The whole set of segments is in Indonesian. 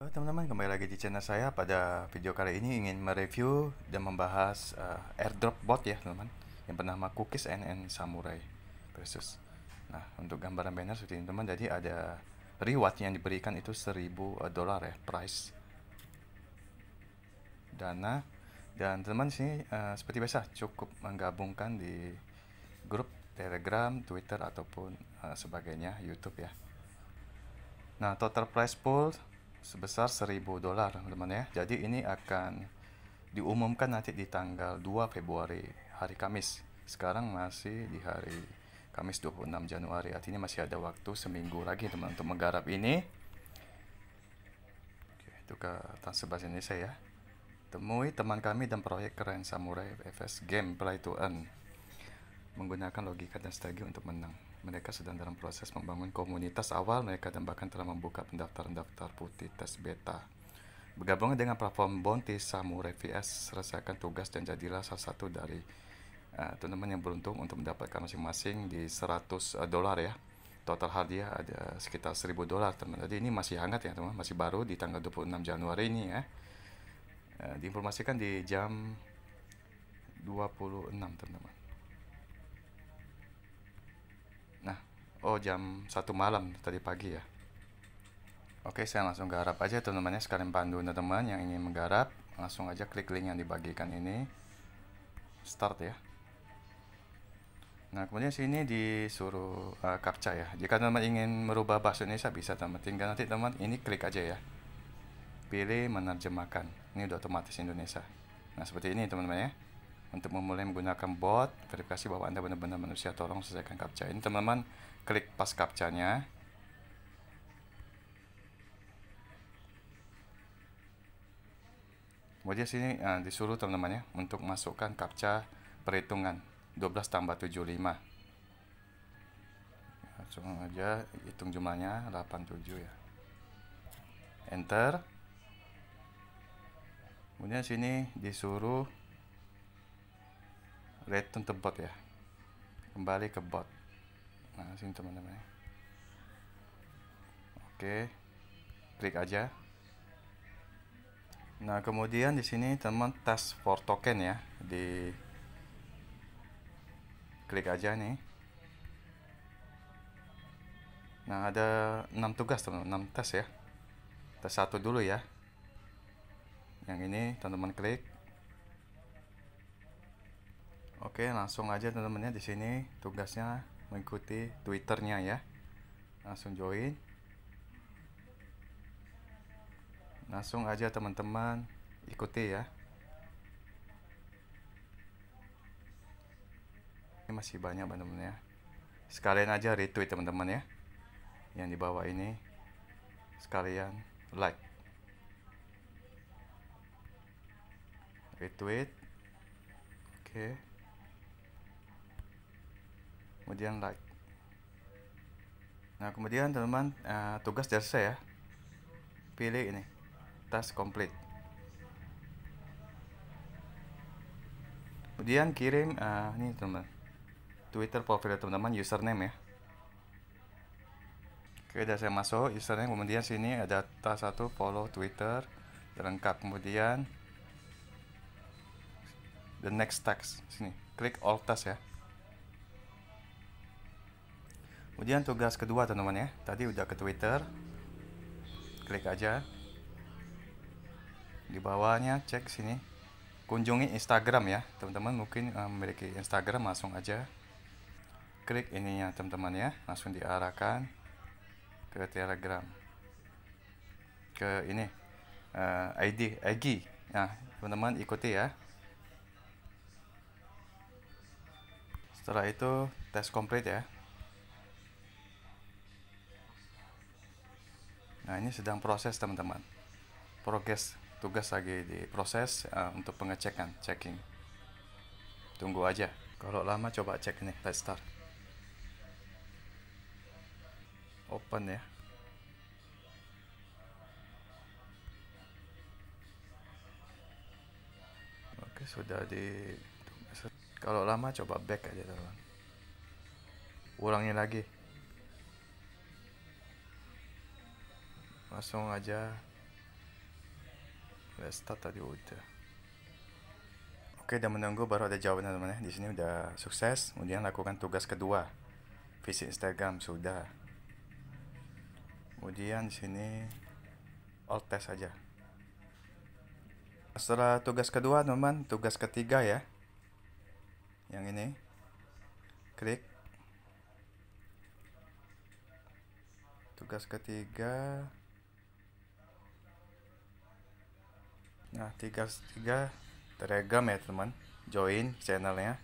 halo Teman-teman kembali lagi di channel saya pada video kali ini ingin mereview dan membahas uh, airdrop bot ya teman-teman yang bernama Cookies NN Samurai versus. Nah untuk gambaran banner seperti ini teman jadi ada reward yang diberikan itu 1000 eh, dolar ya price dana dan teman sini uh, seperti biasa cukup menggabungkan di grup Telegram, Twitter ataupun uh, sebagainya YouTube ya. Nah total price pool sebesar 1000 dolar teman-teman ya. Jadi ini akan diumumkan nanti di tanggal 2 Februari hari Kamis. Sekarang masih di hari Kamis 26 Januari. Artinya masih ada waktu seminggu lagi teman untuk menggarap ini. Oke, itu ke Trans Bahasa Indonesia ya. Temui teman kami dan proyek keren Samurai FS Game Play to Earn menggunakan logika dan strategi untuk menang mereka sedang dalam proses membangun komunitas awal mereka dan bahkan telah membuka pendaftaran daftar putih tes beta. Bergabung dengan platform Bounty Samurai VS, selesaikan tugas dan jadilah salah satu dari uh, eh, teman-teman yang beruntung untuk mendapatkan masing-masing di 100 eh, dolar ya. Total hadiah ada sekitar 1000 dolar teman. Jadi ini masih hangat ya teman, masih baru di tanggal 26 Januari ini ya. Uh, diinformasikan di jam 26 teman-teman. Oh jam satu malam tadi pagi ya Oke saya langsung garap aja teman-teman ya Sekalian pandu teman-teman yang ingin menggarap Langsung aja klik link yang dibagikan ini Start ya Nah kemudian sini disuruh uh, eh, captcha ya Jika teman-teman ingin merubah bahasa Indonesia bisa teman-teman Tinggal nanti teman teman ini klik aja ya Pilih menerjemahkan Ini udah otomatis Indonesia Nah seperti ini teman-teman ya Untuk memulai menggunakan bot Verifikasi bahwa anda benar-benar manusia Tolong selesaikan captcha ini teman-teman klik pas captcha nya, kemudian sini uh, disuruh teman-teman ya untuk masukkan captcha perhitungan 12 tambah 75 langsung aja hitung jumlahnya 87 ya enter kemudian sini disuruh return to bot ya kembali ke bot Nah, sini teman-teman. Ya. Oke. Klik aja. Nah, kemudian di sini teman tas for token ya. Di klik aja nih. Nah, ada 6 tugas teman-teman, 6 ya. tes satu dulu ya. Yang ini teman-teman klik. Oke, langsung aja teman-temannya di sini tugasnya mengikuti twitternya ya langsung join langsung aja teman-teman ikuti ya ini masih banyak teman-teman ya sekalian aja retweet teman-teman ya yang di bawah ini sekalian like retweet oke okay kemudian like nah kemudian teman-teman uh, tugas dari saya ya, pilih ini task complete kemudian kirim uh, ini teman-teman Twitter profile teman-teman username ya Oke, udah saya masuk username kemudian sini ada tas satu follow Twitter lengkap kemudian the next task sini klik all task ya Kemudian tugas kedua teman-teman ya. Tadi udah ke Twitter. Klik aja. Di bawahnya cek sini. Kunjungi Instagram ya. Teman-teman mungkin eh, memiliki Instagram langsung aja. Klik ininya teman-teman ya. Langsung diarahkan ke Telegram. Ke ini uh, eh, ID Egi. Nah, teman-teman ikuti ya. Setelah itu tes komplit ya. Nah ini sedang proses teman-teman. Progres tugas lagi diproses uh, untuk pengecekan, checking. Tunggu aja. Kalau lama coba cek nih, let's start. Open ya. Oke, sudah di kalau lama coba back aja teman. Ulangi lagi. langsung aja restart start tadi udah oke udah menunggu baru ada jawaban teman-teman ya di sini udah sukses kemudian lakukan tugas kedua visi Instagram sudah kemudian di sini all test aja setelah tugas kedua teman tugas ketiga ya yang ini klik tugas ketiga Nah, tiga tiga Telegram ya, teman. Join channelnya.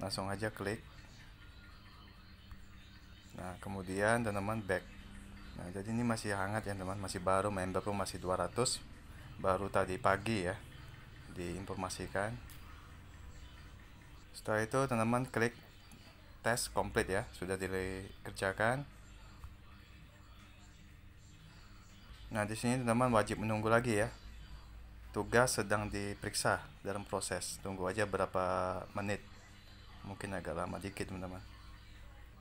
Langsung aja klik. Nah, kemudian teman-teman back. Nah, jadi ini masih hangat ya, teman. Masih baru member pun masih 200. Baru tadi pagi ya. Diinformasikan. Setelah itu teman-teman klik tes komplit ya, sudah dikerjakan. Nah, di sini teman-teman wajib menunggu lagi ya tugas sedang diperiksa dalam proses tunggu aja berapa menit mungkin agak lama dikit teman-teman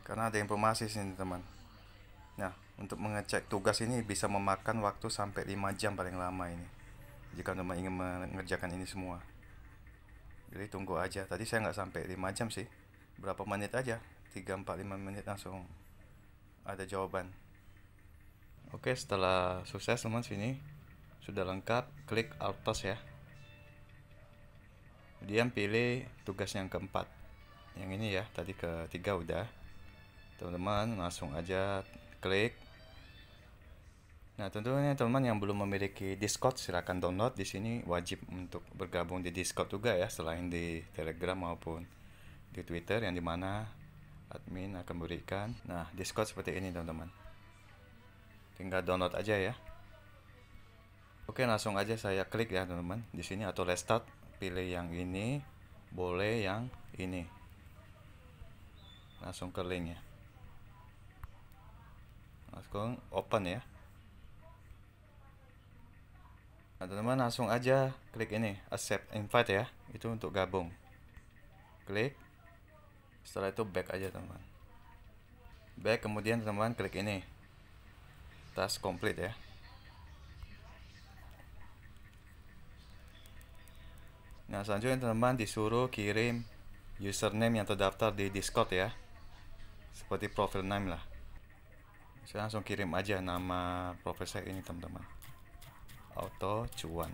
karena ada informasi sini teman nah untuk mengecek tugas ini bisa memakan waktu sampai 5 jam paling lama ini jika teman ingin mengerjakan ini semua jadi tunggu aja tadi saya nggak sampai 5 jam sih berapa menit aja 3, 4, 5 menit langsung ada jawaban oke setelah sukses teman sini sudah lengkap klik altos ya kemudian pilih tugas yang keempat yang ini ya tadi ketiga udah teman-teman langsung aja klik nah tentunya teman-teman yang belum memiliki Discord silahkan download di sini wajib untuk bergabung di Discord juga ya selain di Telegram maupun di Twitter yang dimana admin akan berikan nah Discord seperti ini teman-teman tinggal download aja ya Oke, langsung aja saya klik ya, teman-teman. Di sini atau restart, pilih yang ini, boleh yang ini. Langsung ke link ya. Langsung open ya. Nah, teman-teman langsung aja klik ini, accept invite ya. Itu untuk gabung. Klik. Setelah itu back aja, teman-teman. Back kemudian teman-teman klik ini. Task complete ya. Nah selanjutnya teman-teman disuruh kirim username yang terdaftar di Discord ya. Seperti profil name lah. Saya langsung kirim aja nama profil saya ini teman-teman. Auto cuan.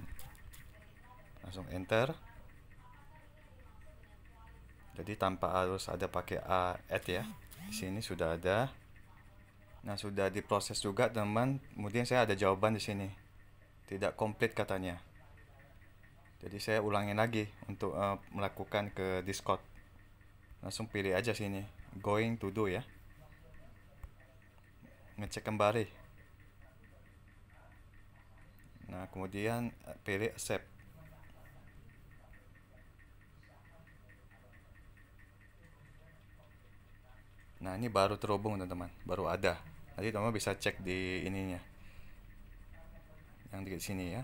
Langsung enter. Jadi tanpa harus ada pakai a add ya. Di sini sudah ada. Nah, sudah diproses juga teman. Kemudian saya ada jawaban di sini. Tidak komplit katanya. Jadi saya ulangin lagi untuk uh, melakukan ke Discord. Langsung pilih aja sini, going to do ya. Ngecek kembali. Nah, kemudian eh, pilih accept. Nah, ini baru terhubung teman-teman, baru ada. Nanti teman-teman bisa cek di ininya. Yang di sini ya.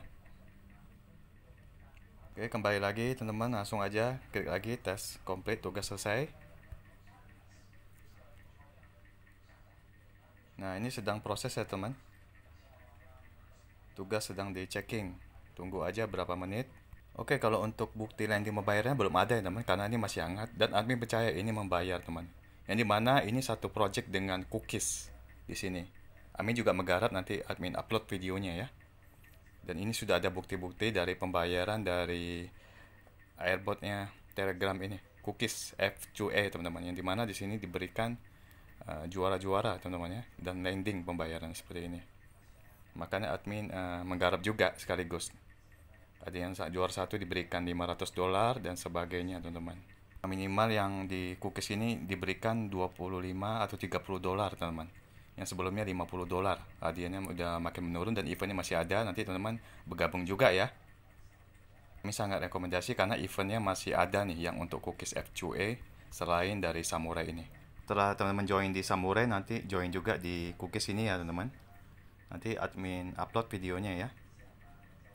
Oke, kembali lagi teman-teman, langsung aja klik lagi tes komplit tugas selesai. Nah, ini sedang proses ya, teman. Tugas sedang di-checking. Tunggu aja berapa menit. Oke, kalau untuk bukti landing membayarnya belum ada ya, teman, karena ini masih hangat dan admin percaya ini membayar, teman. Yang dimana ini satu project dengan cookies di sini. Admin juga menggarap nanti admin upload videonya ya dan ini sudah ada bukti-bukti dari pembayaran dari airbotnya telegram ini cookies F2A teman-teman yang dimana di sini diberikan eh, juara-juara uh, teman-teman ya dan landing pembayaran seperti ini makanya admin uh, menggarap juga sekaligus ada yang juara satu diberikan 500 dolar dan sebagainya teman-teman minimal yang di cookies ini diberikan 25 atau 30 dolar teman-teman yang sebelumnya 50 dolar. Hadiahnya udah makin menurun dan eventnya masih ada. Nanti teman-teman bergabung juga ya. Kami sangat rekomendasi karena eventnya masih ada nih yang untuk cookies F2A selain dari Samurai ini. Setelah teman-teman join di Samurai nanti join juga di cookies ini ya teman-teman. Nanti admin upload videonya ya.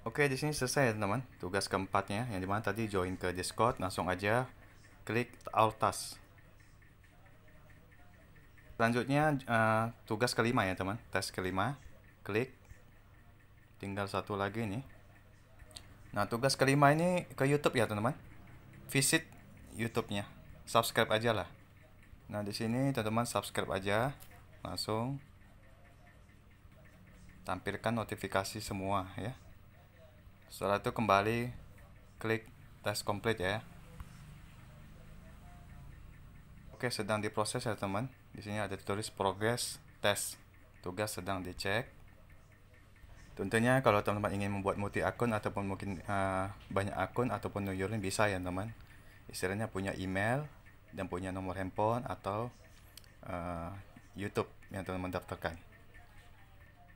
Oke, di sini selesai ya teman-teman. Tugas keempatnya yang dimana tadi join ke Discord langsung aja klik all Selanjutnya uh, tugas kelima ya teman, tes kelima, klik, tinggal satu lagi ini. Nah tugas kelima ini ke YouTube ya teman-teman, visit YouTube-nya, subscribe aja lah. Nah di sini teman-teman subscribe aja, langsung tampilkan notifikasi semua ya. Setelah itu kembali klik tes complete ya. Oke sedang diproses ya teman. -teman di sini ada tulis progress test tugas sedang dicek tentunya kalau teman-teman ingin membuat multi akun ataupun mungkin uh, banyak akun ataupun new nuyurin bisa ya teman istilahnya punya email dan punya nomor handphone atau uh, YouTube yang teman-teman daftarkan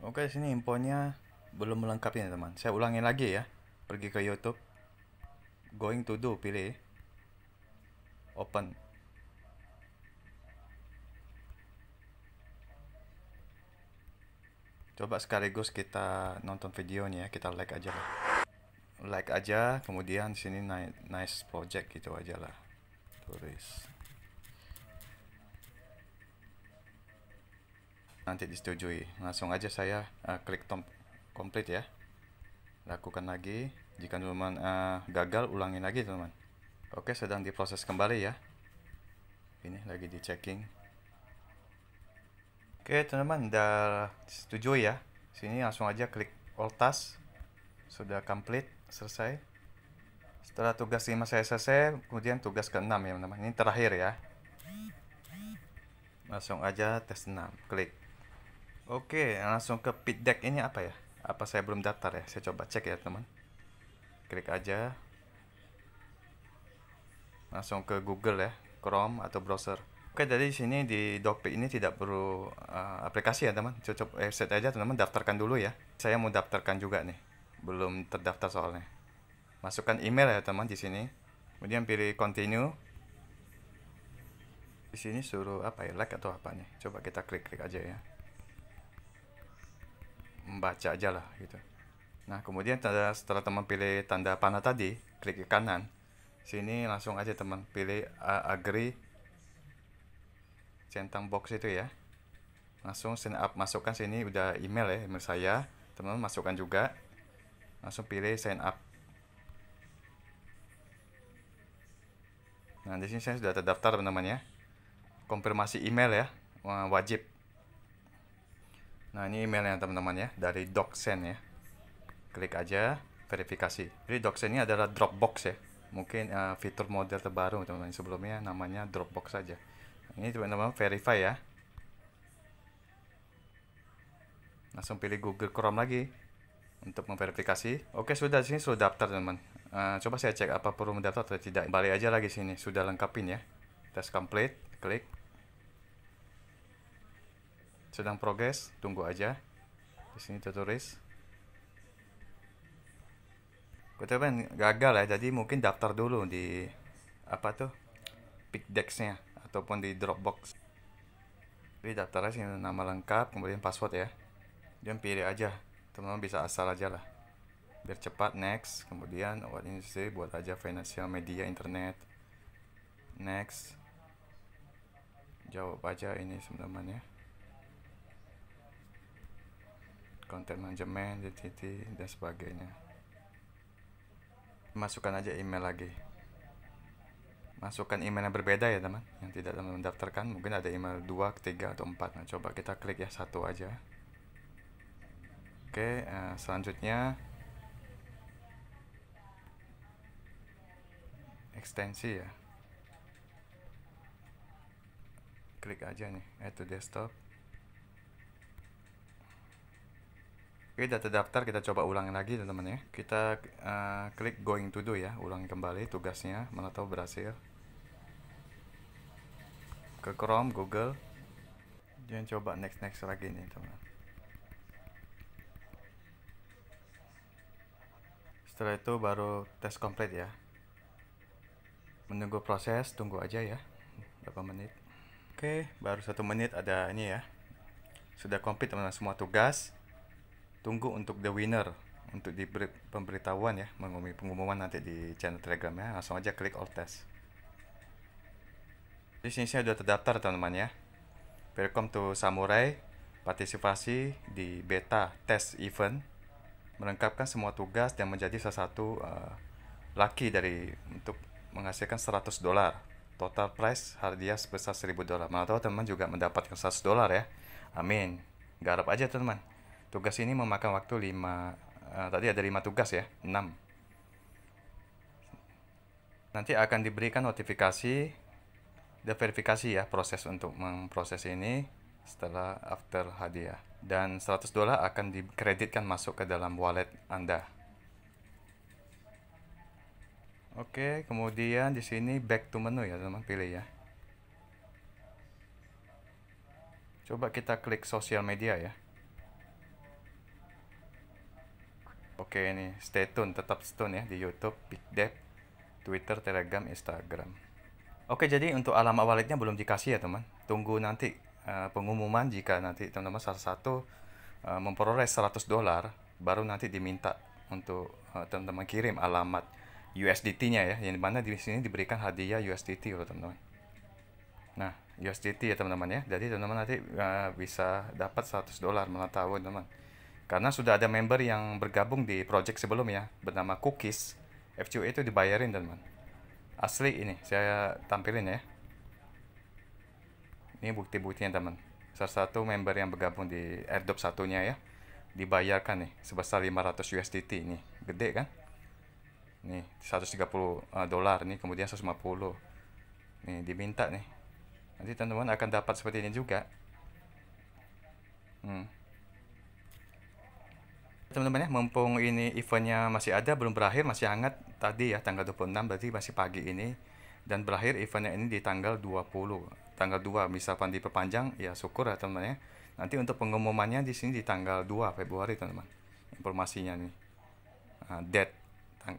oke di sini infonya belum melengkapi ya teman saya ulangi lagi ya pergi ke YouTube going to do pilih open Coba sekaligus kita nonton videonya ya, kita like aja lah. Like aja, kemudian sini nice project gitu aja lah. Tulis. Nanti disetujui. Langsung aja saya uh, klik tomb complete ya. Lakukan lagi. Jika teman uh, eh, gagal, ulangi lagi teman. Oke, sedang diproses kembali ya. Ini lagi di checking. Oke teman-teman udah setuju ya Sini langsung aja klik all task Sudah complete, selesai Setelah tugas 5 saya selesai Kemudian tugas ke-6 ya teman-teman Ini terakhir ya Langsung aja tes 6, klik Oke langsung ke pit deck ini apa ya Apa saya belum daftar ya Saya coba cek ya teman Klik aja Langsung ke Google ya Chrome atau browser Oke, jadi di sini di Dope ini tidak perlu uh, aplikasi ya, teman. Cukup website eh, aja, teman. Daftarkan dulu ya. Saya mau daftarkan juga nih. Belum terdaftar soalnya. Masukkan email ya, teman di sini. Kemudian pilih continue. Di sini suruh apa ya, like atau apa nih. Coba kita klik-klik aja ya. Membaca aja lah gitu. Nah, kemudian tanda, setelah teman pilih tanda panah tadi, klik ke kanan. Sini langsung aja teman pilih uh, agree centang box itu ya langsung sign up masukkan sini udah email ya email saya teman-teman masukkan juga langsung pilih sign up nah di sini saya sudah terdaftar teman-teman ya konfirmasi email ya wajib nah ini emailnya teman-teman ya dari DocSend ya klik aja verifikasi jadi DocSend ini adalah Dropbox ya mungkin uh, fitur model terbaru teman-teman sebelumnya namanya Dropbox saja ini teman-teman verify ya langsung pilih Google Chrome lagi untuk memverifikasi oke sudah sini sudah daftar teman uh, eh, coba saya cek apa perlu mendaftar atau tidak balik aja lagi sini sudah lengkapin ya tes complete klik sedang progres tunggu aja di sini tertulis Kutuban gagal ya jadi mungkin daftar dulu di apa tuh pick nya ataupun di Dropbox. Jadi daftar aja nama lengkap, kemudian password ya. Jangan pilih aja, teman-teman bisa asal aja lah. Biar cepat next, kemudian buat oh, ini buat aja financial media internet. Next. Jawab aja ini sebenarnya. Konten manajemen, JTT, dan sebagainya. Masukkan aja email lagi masukkan email yang berbeda ya teman yang tidak teman mendaftarkan mungkin ada email 2, 3, atau 4 nah coba kita klik ya satu aja oke uh, selanjutnya ekstensi ya klik aja nih add to desktop oke data daftar kita coba ulang lagi teman-teman ya kita uh, klik going to do ya ulangi kembali tugasnya mana tahu berhasil ke Chrome, Google jangan coba next next lagi nih teman setelah itu baru tes komplit ya menunggu proses tunggu aja ya berapa menit oke baru satu menit ada ini ya sudah komplit teman semua tugas tunggu untuk the winner untuk diberi pemberitahuan ya mengumumkan pengumuman nanti di channel telegram ya langsung aja klik all test di sini saya sudah terdaftar teman-teman ya. Welcome to Samurai. Partisipasi di beta test event melengkapkan semua tugas dan menjadi salah satu uh, laki dari untuk menghasilkan 100 dolar. Total price hadiah sebesar 1000 dolar. Mana tahu teman juga mendapatkan 100 dolar ya. Amin. Garap aja teman. Tugas ini memakan waktu 5 uh, eh, tadi ada 5 tugas ya, 6. Nanti akan diberikan notifikasi ada verifikasi ya proses untuk memproses ini setelah after hadiah dan 100 dolar akan dikreditkan masuk ke dalam wallet Anda. Oke, kemudian di sini back to menu ya, teman teman pilih ya. Coba kita klik sosial media ya. Oke ini stay tune tetap stay tune ya di YouTube, Big Dev, Twitter, Telegram, Instagram. Oke, jadi untuk alamat walletnya belum dikasih ya teman. Tunggu nanti uh, pengumuman jika nanti teman-teman salah satu uh, memperoleh 100 dolar, baru nanti diminta untuk teman eh, teman-teman kirim alamat USDT-nya ya, yang mana di sini diberikan hadiah USDT loh teman-teman. Nah, USDT ya teman-teman ya. Jadi teman-teman nanti uh, bisa dapat 100 dolar malah teman. Karena sudah ada member yang bergabung di project sebelum ya, bernama Cookies. FCUA itu dibayarin teman-teman asli ini saya tampilin ya ini bukti-buktinya teman salah satu member yang bergabung di airdrop satunya ya dibayarkan nih sebesar 500 USDT ini, gede kan nih 130 eh, dolar nih kemudian 150 nih diminta nih nanti teman-teman akan dapat seperti ini juga hmm teman-teman ya mumpung ini eventnya masih ada belum berakhir masih hangat tadi ya tanggal 26 berarti masih pagi ini dan berakhir eventnya ini di tanggal 20 tanggal 2 misalkan diperpanjang ya syukur ya teman-teman ya nanti untuk pengumumannya di sini di tanggal 2 Februari teman-teman informasinya nih uh, date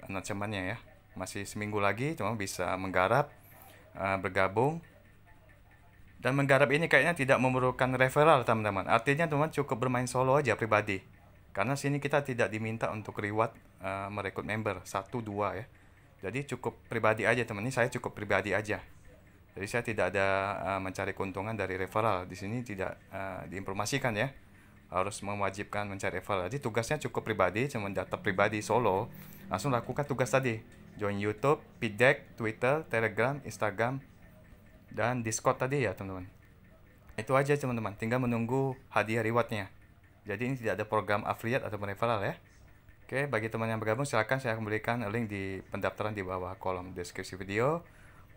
announcementnya ya masih seminggu lagi cuma bisa menggarap uh, bergabung dan menggarap ini kayaknya tidak memerlukan referral teman-teman artinya teman teman cukup bermain solo aja pribadi karena sini kita tidak diminta untuk reward uh, merekrut member satu dua ya. Jadi cukup pribadi aja teman ini saya cukup pribadi aja. Jadi saya tidak ada uh, mencari keuntungan dari referral. Di sini tidak uh, diinformasikan ya. Harus mewajibkan mencari referral. Jadi tugasnya cukup pribadi, cuma data pribadi solo. Langsung lakukan tugas tadi. Join YouTube, Pidek, Twitter, Telegram, Instagram, dan Discord tadi ya teman-teman. Itu aja teman-teman. Tinggal menunggu hadiah rewardnya. Jadi ini tidak ada program affiliate atau referral ya. Oke, bagi teman yang bergabung silahkan saya memberikan link di pendaftaran di bawah kolom deskripsi video.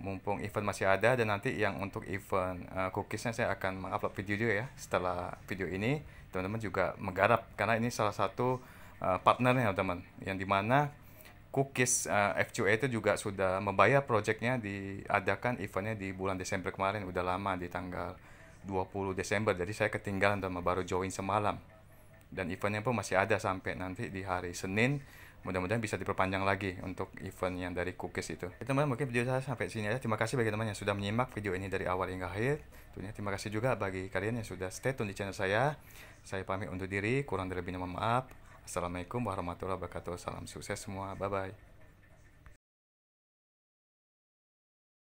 Mumpung event masih ada dan nanti yang untuk event uh, cookiesnya saya akan mengupload video juga ya setelah video ini teman-teman juga menggarap karena ini salah satu uh, partnernya teman yang dimana cookies uh, eh, FQA itu juga sudah membayar projectnya diadakan eventnya di bulan Desember kemarin udah lama di tanggal 20 Desember jadi saya ketinggalan teman baru join semalam dan eventnya pun masih ada sampai nanti di hari Senin mudah-mudahan bisa diperpanjang lagi untuk event yang dari cookies itu. Ya, teman mungkin video saya sampai sini aja. Terima kasih bagi teman yang sudah menyimak video ini dari awal hingga akhir. Tentunya terima kasih juga bagi kalian yang sudah stay tune di channel saya. Saya pamit untuk diri, kurang lebihnya mohon maaf. Assalamualaikum warahmatullahi wabarakatuh. Salam sukses semua. Bye-bye.